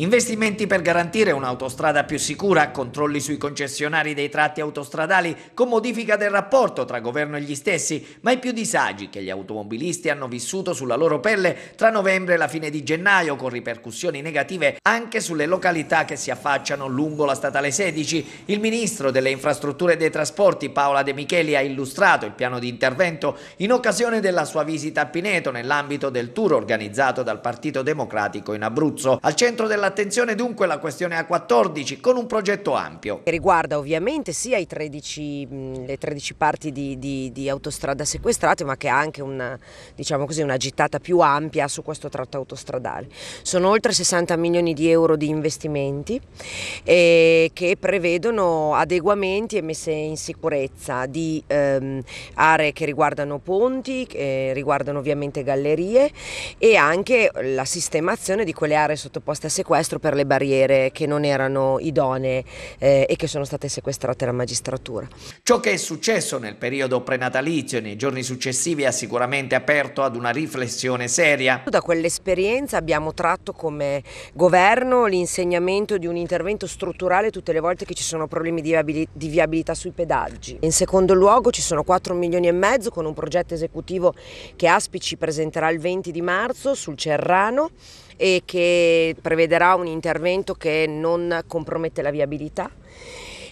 Investimenti per garantire un'autostrada più sicura, controlli sui concessionari dei tratti autostradali, con modifica del rapporto tra governo e gli stessi, ma i più disagi che gli automobilisti hanno vissuto sulla loro pelle tra novembre e la fine di gennaio, con ripercussioni negative anche sulle località che si affacciano lungo la statale 16. Il ministro delle infrastrutture e dei trasporti, Paola De Micheli, ha illustrato il piano di intervento in occasione della sua visita a Pineto nell'ambito del tour organizzato dal Partito Democratico in Abruzzo. Al centro della attenzione dunque la questione A14 con un progetto ampio. Che riguarda ovviamente sia 13, le 13 parti di, di, di, autostrada sequestrate ma che ha anche una, diciamo così, una gittata più ampia su questo tratto autostradale. Sono oltre 60 milioni di euro di investimenti eh, che prevedono adeguamenti e messe in sicurezza di ehm, aree che riguardano ponti, che riguardano ovviamente gallerie e anche la sistemazione di quelle aree sottoposte a sequestro sequestro per le barriere che non erano idonee eh, e che sono state sequestrate alla magistratura. Ciò che è successo nel periodo prenatalizio e nei giorni successivi ha sicuramente aperto ad una riflessione seria. Da quell'esperienza abbiamo tratto come governo l'insegnamento di un intervento strutturale tutte le volte che ci sono problemi di viabilità sui pedaggi. In secondo luogo ci sono 4 milioni e mezzo con un progetto esecutivo che Aspi ci presenterà il 20 di marzo sul Cerrano e che prevederà un intervento che non compromette la viabilità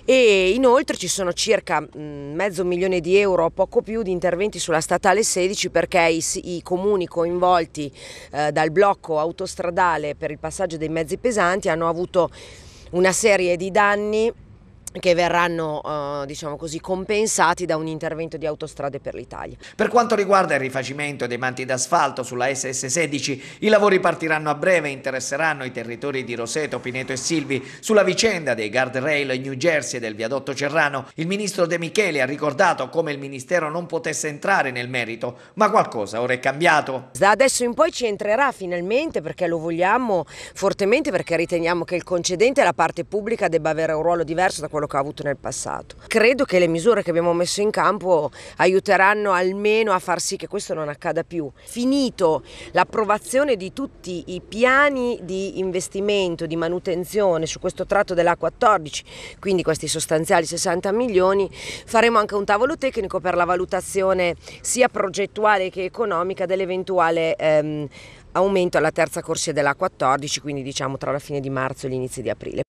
e inoltre ci sono circa mm, mezzo milione di euro o poco più di interventi sulla statale 16 perché i, i comuni coinvolti eh, dal blocco autostradale per il passaggio dei mezzi pesanti hanno avuto una serie di danni che verranno eh, diciamo così, compensati da un intervento di autostrade per l'Italia. Per quanto riguarda il rifacimento dei manti d'asfalto sulla SS16, i lavori partiranno a breve e interesseranno i territori di Roseto, Pineto e Silvi. Sulla vicenda dei guardrail New Jersey e del viadotto Cerrano, il ministro De Micheli ha ricordato come il ministero non potesse entrare nel merito, ma qualcosa ora è cambiato. Da adesso in poi ci entrerà finalmente perché lo vogliamo fortemente, perché riteniamo che il concedente e la parte pubblica debba avere un ruolo diverso da quello numero che ho avuto nel passato. Credo che le misure che abbiamo messo in campo aiuteranno almeno a far sì che questo non accada più. Finito l'approvazione di tutti i piani di investimento, di manutenzione su questo tratto della 14, quindi questi sostanziali 60 milioni, faremo anche un tavolo tecnico per la valutazione sia progettuale che economica dell'eventuale ehm, aumento alla terza corsia della 14, quindi diciamo tra la fine di marzo e gli inizi di aprile.